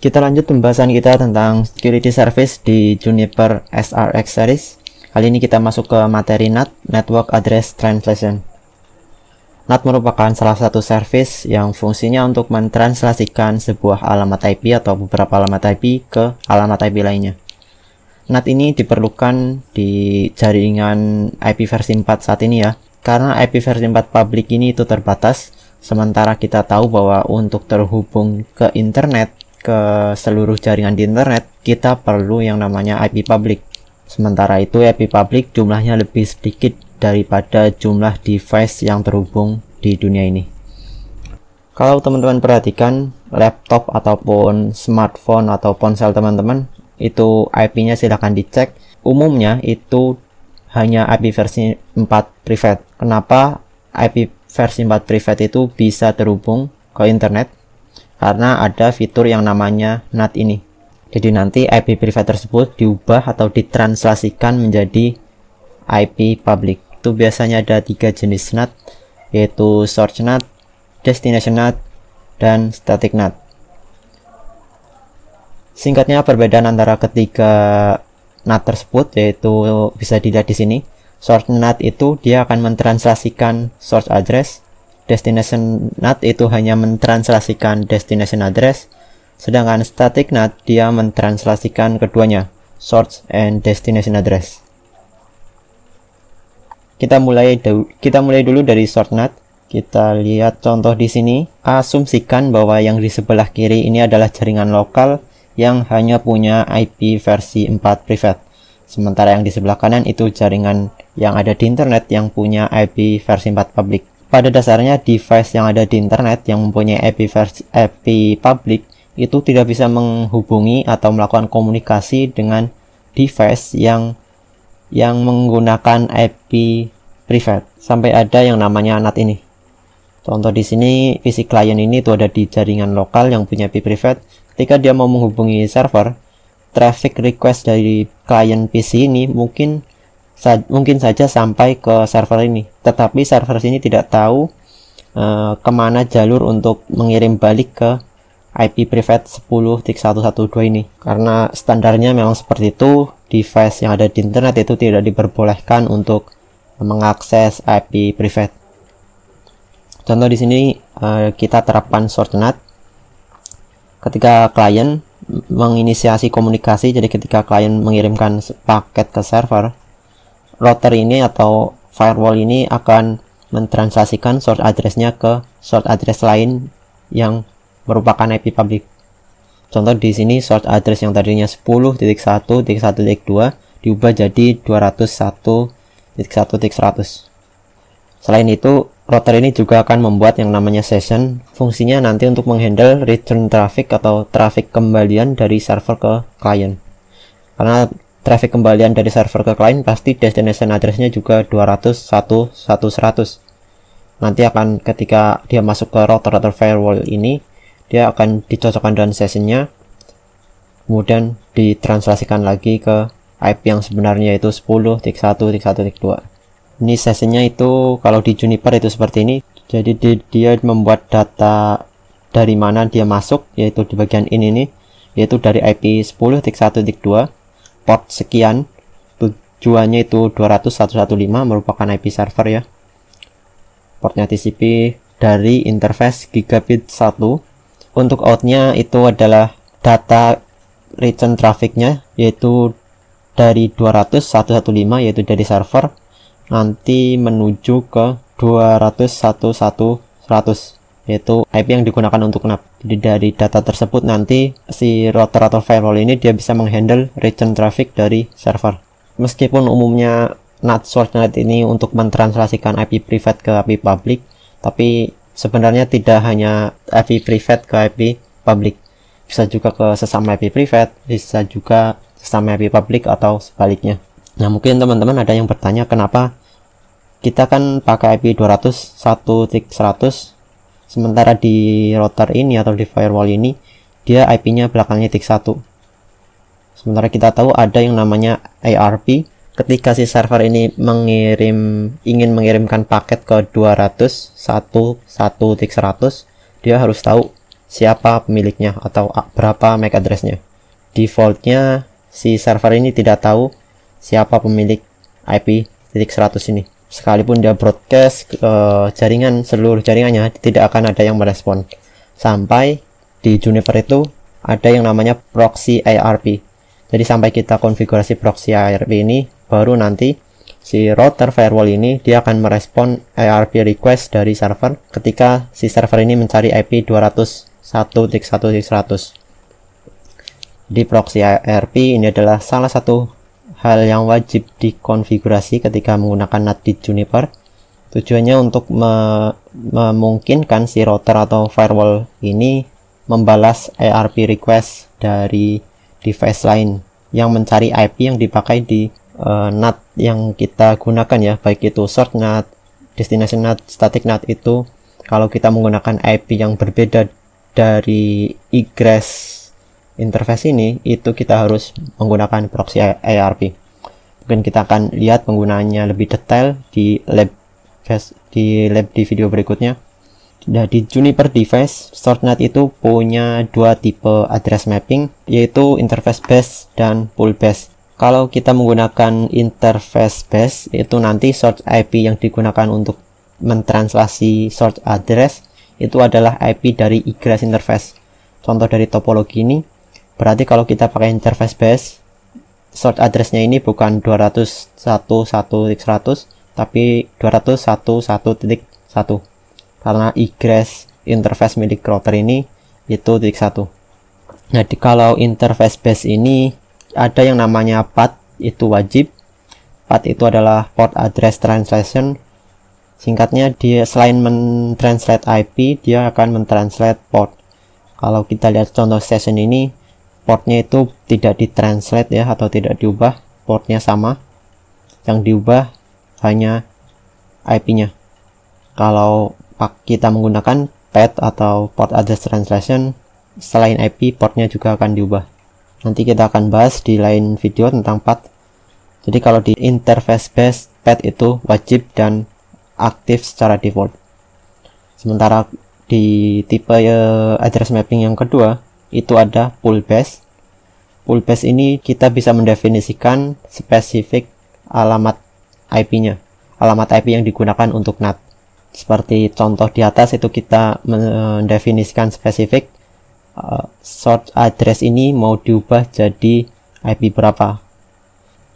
Kita lanjut pembahasan kita tentang security service di Juniper SRX series. Kali ini kita masuk ke materi NAT, Network Address Translation. NAT merupakan salah satu service yang fungsinya untuk mentranslasikan sebuah alamat IP atau beberapa alamat IP ke alamat IP lainnya. NAT ini diperlukan di jaringan IP versi 4 saat ini ya, karena IP versi 4 public ini itu terbatas, sementara kita tahu bahwa untuk terhubung ke internet ke seluruh jaringan di internet, kita perlu yang namanya IP public. Sementara itu IP public jumlahnya lebih sedikit daripada jumlah device yang terhubung di dunia ini. Kalau teman-teman perhatikan laptop ataupun smartphone atau ponsel teman-teman itu IP-nya silahkan dicek. Umumnya itu hanya IP versi 4 private. Kenapa IP versi 4 private itu bisa terhubung ke internet? karena ada fitur yang namanya NAT ini. Jadi nanti IP private tersebut diubah atau ditranslasikan menjadi IP public. Itu biasanya ada tiga jenis NAT, yaitu source NAT, destination NAT, dan static NAT. Singkatnya perbedaan antara ketiga NAT tersebut yaitu bisa dilihat di sini. Source NAT itu dia akan mentranslasikan source address destination NAT itu hanya mentranslasikan destination address, sedangkan static NAT dia mentranslasikan keduanya, source and destination address. Kita mulai kita mulai dulu dari source NAT. Kita lihat contoh di sini. Asumsikan bahwa yang di sebelah kiri ini adalah jaringan lokal yang hanya punya IP versi 4 private. Sementara yang di sebelah kanan itu jaringan yang ada di internet yang punya IP versi 4 public. Pada dasarnya, device yang ada di internet yang mempunyai IP versi, IP public itu tidak bisa menghubungi atau melakukan komunikasi dengan device yang yang menggunakan IP private. Sampai ada yang namanya NAT ini. Contoh di sini, PC client ini itu ada di jaringan lokal yang punya IP private. Ketika dia mau menghubungi server, traffic request dari client PC ini mungkin sa mungkin saja sampai ke server ini tetapi server sini tidak tahu uh, kemana jalur untuk mengirim balik ke IP private 10.112 ini karena standarnya memang seperti itu device yang ada di internet itu tidak diperbolehkan untuk mengakses IP private contoh di sini eh, kita terapkan shortcut ketika klien menginisiasi komunikasi jadi ketika klien mengirimkan paket ke server router ini atau firewall ini akan mentranslasikan source addressnya ke source address lain yang merupakan IP public. Contoh di sini source address yang tadinya 10.1.1.2 diubah jadi 201.1.100. Selain itu, router ini juga akan membuat yang namanya session. Fungsinya nanti untuk menghandle return traffic atau traffic kembalian dari server ke client. Karena traffic kembalian dari server ke client pasti destination addressnya juga 201.1.100 nanti akan ketika dia masuk ke router router firewall ini dia akan dicocokkan dengan sessionnya kemudian ditranslasikan lagi ke IP yang sebenarnya yaitu 10 ini sessionnya itu kalau di Juniper itu seperti ini jadi di, dia membuat data dari mana dia masuk yaitu di bagian ini nih yaitu dari IP 10 port sekian tujuannya itu 200.115 merupakan IP server ya portnya TCP dari interface gigabit 1 untuk outnya itu adalah data return trafficnya yaitu dari 200.115 yaitu dari server nanti menuju ke 200.11100 yaitu IP yang digunakan untuk NAP jadi dari data tersebut nanti si router atau firewall ini dia bisa menghandle return traffic dari server. Meskipun umumnya NAT Swordnet ini untuk mentranslasikan IP private ke IP public, tapi sebenarnya tidak hanya IP private ke IP public. Bisa juga ke sesama IP private, bisa juga sesama IP public atau sebaliknya. Nah, mungkin teman-teman ada yang bertanya kenapa kita kan pakai IP 200 1.100 Sementara di router ini atau di firewall ini, dia IP-nya belakangnya titik 1. Sementara kita tahu ada yang namanya ARP. Ketika si server ini mengirim ingin mengirimkan paket ke 200 100 dia harus tahu siapa pemiliknya atau berapa MAC address-nya. Defaultnya si server ini tidak tahu siapa pemilik IP titik 100 ini sekalipun dia broadcast ke eh, jaringan seluruh jaringannya tidak akan ada yang merespon sampai di Juniper itu ada yang namanya proxy ARP jadi sampai kita konfigurasi proxy ARP ini baru nanti si router firewall ini dia akan merespon ARP request dari server ketika si server ini mencari IP 201.1.100 di proxy ARP ini adalah salah satu hal yang wajib dikonfigurasi ketika menggunakan NAT di Juniper tujuannya untuk me memungkinkan si router atau firewall ini membalas ARP request dari device lain yang mencari IP yang dipakai di uh, NAT yang kita gunakan ya baik itu short NAT, destination NAT, static NAT itu kalau kita menggunakan IP yang berbeda dari egress interface ini itu kita harus menggunakan proxy ARP. Mungkin kita akan lihat penggunaannya lebih detail di lab di lab di video berikutnya. Nah, di Juniper device, SortNet itu punya dua tipe address mapping, yaitu interface base dan pool base. Kalau kita menggunakan interface base, itu nanti short IP yang digunakan untuk mentranslasi short address itu adalah IP dari egress interface. Contoh dari topologi ini, berarti kalau kita pakai interface base short addressnya ini bukan 201.1.100 tapi 201.1.1 karena egress interface milik router ini itu titik satu nah kalau interface base ini ada yang namanya path itu wajib path itu adalah port address translation singkatnya dia selain mentranslate IP dia akan mentranslate port kalau kita lihat contoh session ini portnya itu tidak ditranslate ya atau tidak diubah portnya sama yang diubah hanya IP-nya kalau kita menggunakan path atau port address translation selain IP portnya juga akan diubah nanti kita akan bahas di lain video tentang path jadi kalau di interface base path itu wajib dan aktif secara default sementara di tipe eh, address mapping yang kedua itu ada pull base. Pull base ini kita bisa mendefinisikan spesifik alamat IP-nya, alamat IP yang digunakan untuk NAT. Seperti contoh di atas itu kita mendefinisikan spesifik uh, eh, short address ini mau diubah jadi IP berapa.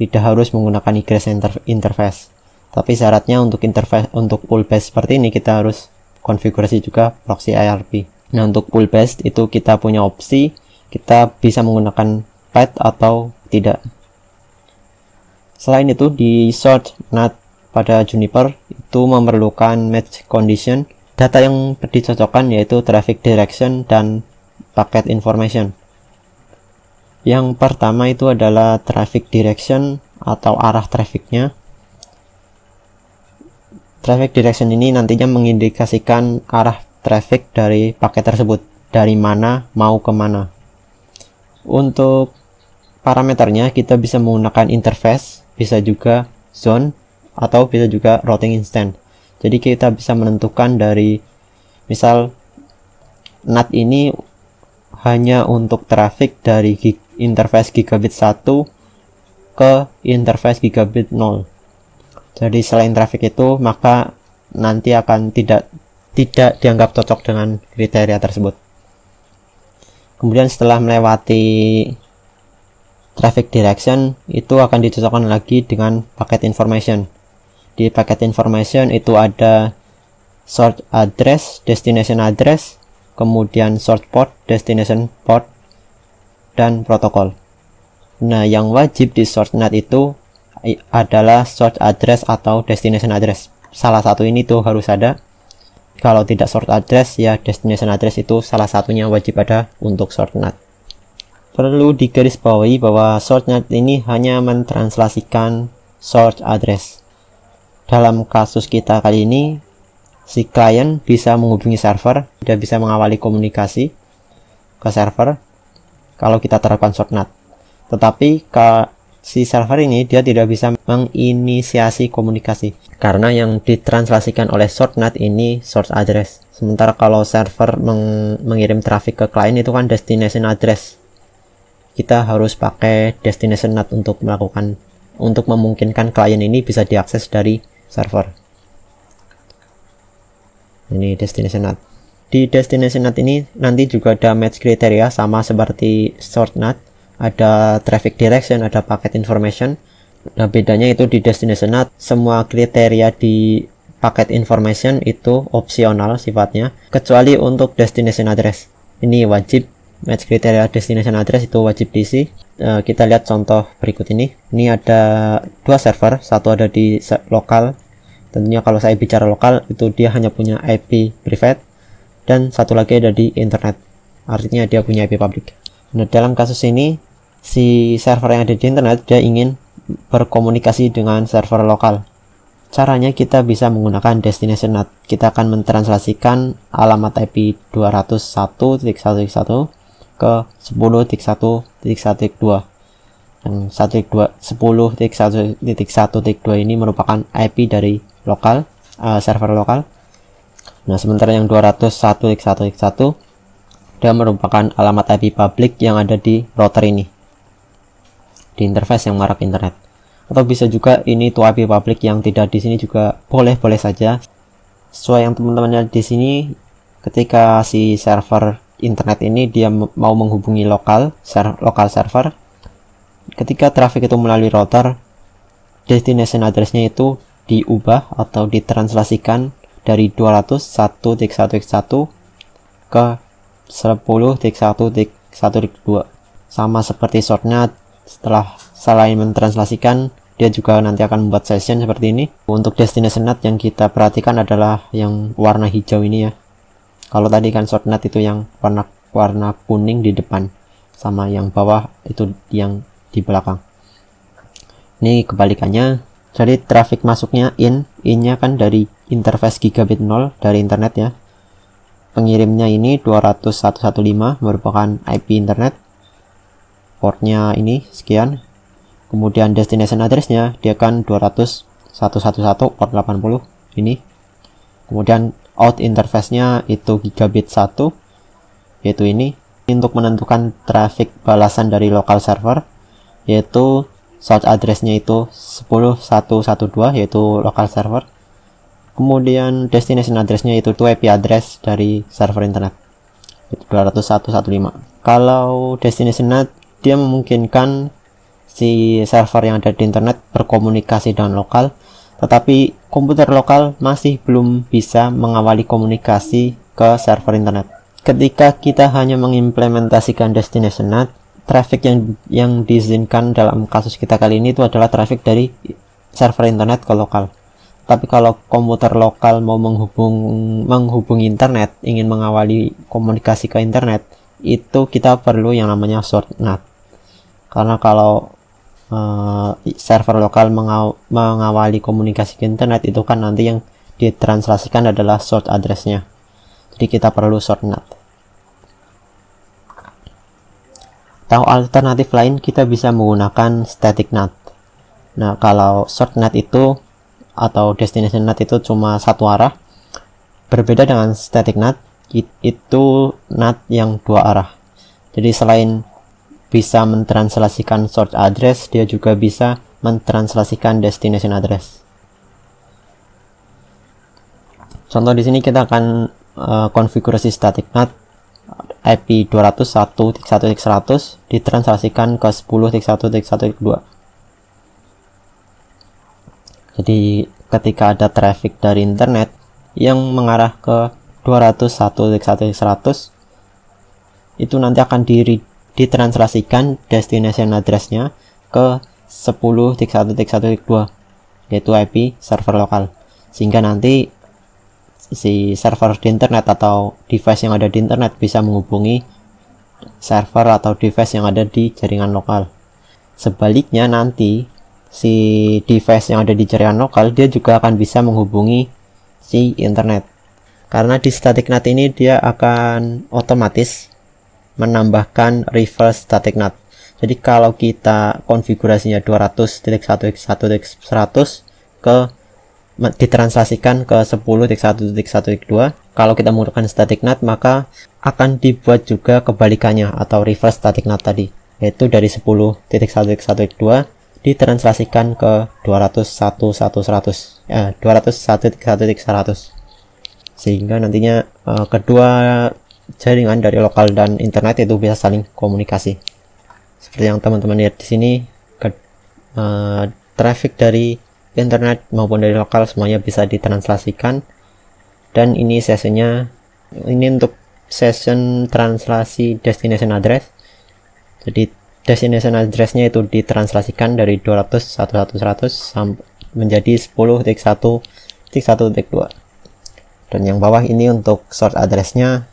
Tidak harus menggunakan egress inter interface. Tapi syaratnya untuk interface untuk pull base seperti ini kita harus konfigurasi juga proxy IRP. Nah untuk pull paste itu kita punya opsi kita bisa menggunakan pad atau tidak. Selain itu di short nut pada Juniper itu memerlukan match condition data yang dicocokkan yaitu traffic direction dan packet information. Yang pertama itu adalah traffic direction atau arah trafficnya. Traffic direction ini nantinya mengindikasikan arah traffic dari paket tersebut dari mana mau kemana untuk parameternya kita bisa menggunakan interface bisa juga zone atau bisa juga routing instance. jadi kita bisa menentukan dari misal NAT ini hanya untuk traffic dari gig, interface gigabit 1 ke interface gigabit 0 jadi selain traffic itu maka nanti akan tidak tidak dianggap cocok dengan kriteria tersebut. Kemudian setelah melewati traffic direction itu akan dicocokkan lagi dengan paket information. Di paket information itu ada sort address, destination address, kemudian sort port, destination port, dan protokol. Nah, yang wajib di net itu adalah sort address atau destination address. Salah satu ini tuh harus ada kalau tidak short address ya destination address itu salah satunya wajib ada untuk short NAT perlu digarisbawahi bahwa short NAT ini hanya mentranslasikan short address dalam kasus kita kali ini si klien bisa menghubungi server dan bisa mengawali komunikasi ke server kalau kita terapkan short NAT tetapi si server ini dia tidak bisa menginisiasi komunikasi karena yang ditranslasikan oleh short NAT ini source address sementara kalau server meng mengirim traffic ke klien itu kan destination address kita harus pakai destination NAT untuk melakukan untuk memungkinkan klien ini bisa diakses dari server ini destination NAT di destination NAT ini nanti juga ada match kriteria sama seperti short NAT ada traffic direction, ada paket information. Nah, bedanya itu di destination NAT, semua kriteria di paket information itu opsional sifatnya, kecuali untuk destination address. Ini wajib match kriteria destination address itu wajib diisi. E, kita lihat contoh berikut ini. Ini ada dua server, satu ada di lokal. Tentunya kalau saya bicara lokal itu dia hanya punya IP private dan satu lagi ada di internet. Artinya dia punya IP public. Nah, dalam kasus ini si server yang ada di internet dia ingin berkomunikasi dengan server lokal. Caranya kita bisa menggunakan destination NAT. Kita akan mentranslasikan alamat IP 201.1.1 ke 10.1.1.2 dan 10.1.1.2 ini merupakan IP dari lokal uh, server lokal nah sementara yang 201.1.1 dia merupakan alamat IP publik yang ada di router ini di interface yang mengarah internet. Atau bisa juga ini to IP public yang tidak di sini juga boleh-boleh saja. Sesuai yang teman-teman lihat di sini, ketika si server internet ini dia mau menghubungi lokal, ser lokal server, ketika traffic itu melalui router, destination address-nya itu diubah atau ditranslasikan dari 201.1.1 ke 10.1.1.2 sama seperti shortnya setelah selain mentranslasikan dia juga nanti akan membuat session seperti ini untuk destination net yang kita perhatikan adalah yang warna hijau ini ya kalau tadi kan short net itu yang warna warna kuning di depan sama yang bawah itu yang di belakang ini kebalikannya jadi traffic masuknya in innya kan dari interface gigabit 0 dari internet ya pengirimnya ini 20115 merupakan IP internet portnya ini sekian kemudian destination addressnya dia kan 111 port 80 ini kemudian out interface-nya itu gigabit 1 yaitu ini untuk menentukan traffic balasan dari local server yaitu source address-nya itu 10112 yaitu local server kemudian destination address-nya itu itu IP address dari server internet itu 20115 kalau destination net dia memungkinkan si server yang ada di internet berkomunikasi dengan lokal tetapi komputer lokal masih belum bisa mengawali komunikasi ke server internet ketika kita hanya mengimplementasikan destination NAT traffic yang yang diizinkan dalam kasus kita kali ini itu adalah traffic dari server internet ke lokal tapi kalau komputer lokal mau menghubung menghubungi internet ingin mengawali komunikasi ke internet itu kita perlu yang namanya short NAT karena kalau uh, server lokal mengaw mengawali komunikasi ke internet itu kan nanti yang ditranslasikan adalah short addressnya jadi kita perlu short nat. Tahu alternatif lain kita bisa menggunakan static NAT. Nah, kalau short NAT itu atau destination NAT itu cuma satu arah. Berbeda dengan static NAT, itu NAT yang dua arah. Jadi selain bisa mentranslasikan source address, dia juga bisa mentranslasikan destination address. Contoh di sini kita akan uh, konfigurasi static NAT IP 201.1.100 ditranslasikan ke 10.1.1.2. Jadi ketika ada traffic dari internet yang mengarah ke 201.1.100 itu nanti akan di ditranslasikan destination address-nya ke 10.1.1.2 yaitu IP server lokal sehingga nanti si server di internet atau device yang ada di internet bisa menghubungi server atau device yang ada di jaringan lokal sebaliknya nanti si device yang ada di jaringan lokal dia juga akan bisa menghubungi si internet karena di static NAT ini dia akan otomatis menambahkan reverse static nut. Jadi kalau kita konfigurasinya 200.1.1.100 ke ditranslasikan ke 10.1.1.2 kalau kita menggunakan static nut maka akan dibuat juga kebalikannya atau reverse static nut tadi yaitu dari 10.1.1.2 ditranslasikan ke 201.1.100 eh 201.1.100 sehingga nantinya uh, kedua jaringan dari lokal dan internet itu bisa saling komunikasi. Seperti yang teman-teman lihat di sini, ke, uh, traffic dari internet maupun dari lokal semuanya bisa ditranslasikan. Dan ini sesinya, ini untuk session translasi destination address. Jadi destination addressnya itu ditranslasikan dari 200 100 100 menjadi dua. dan yang bawah ini untuk source addressnya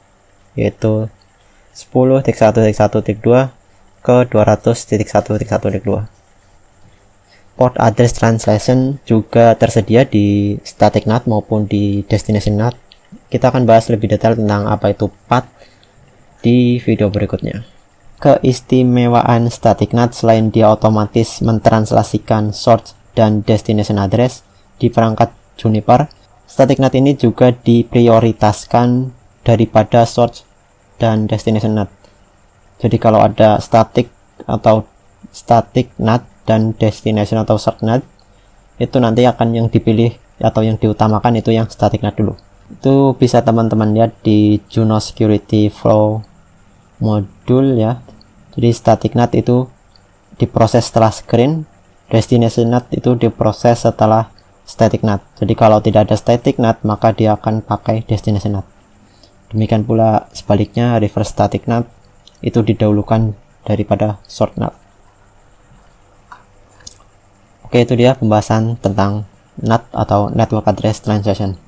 yaitu 10 titik 1 titik 1 titik 2 ke 200 titik 1 titik 1 titik 2 port address translation juga tersedia di static NAT maupun di destination NAT. Kita akan bahas lebih detail tentang apa itu path di video berikutnya. Keistimewaan static NAT selain dia otomatis mentranslasikan source dan destination address di perangkat Juniper, static NAT ini juga diprioritaskan daripada source dan destination nat. Jadi kalau ada static atau static nat dan destination atau source nat, itu nanti akan yang dipilih atau yang diutamakan itu yang static nat dulu. Itu bisa teman-teman lihat di Juno Security Flow modul ya. Jadi static nat itu diproses setelah screen, destination nat itu diproses setelah static nat. Jadi kalau tidak ada static nat maka dia akan pakai destination nat. Demikian pula sebaliknya reverse static nut itu didahulukan daripada short nut. Oke itu dia pembahasan tentang NAT atau Network Address Transaction.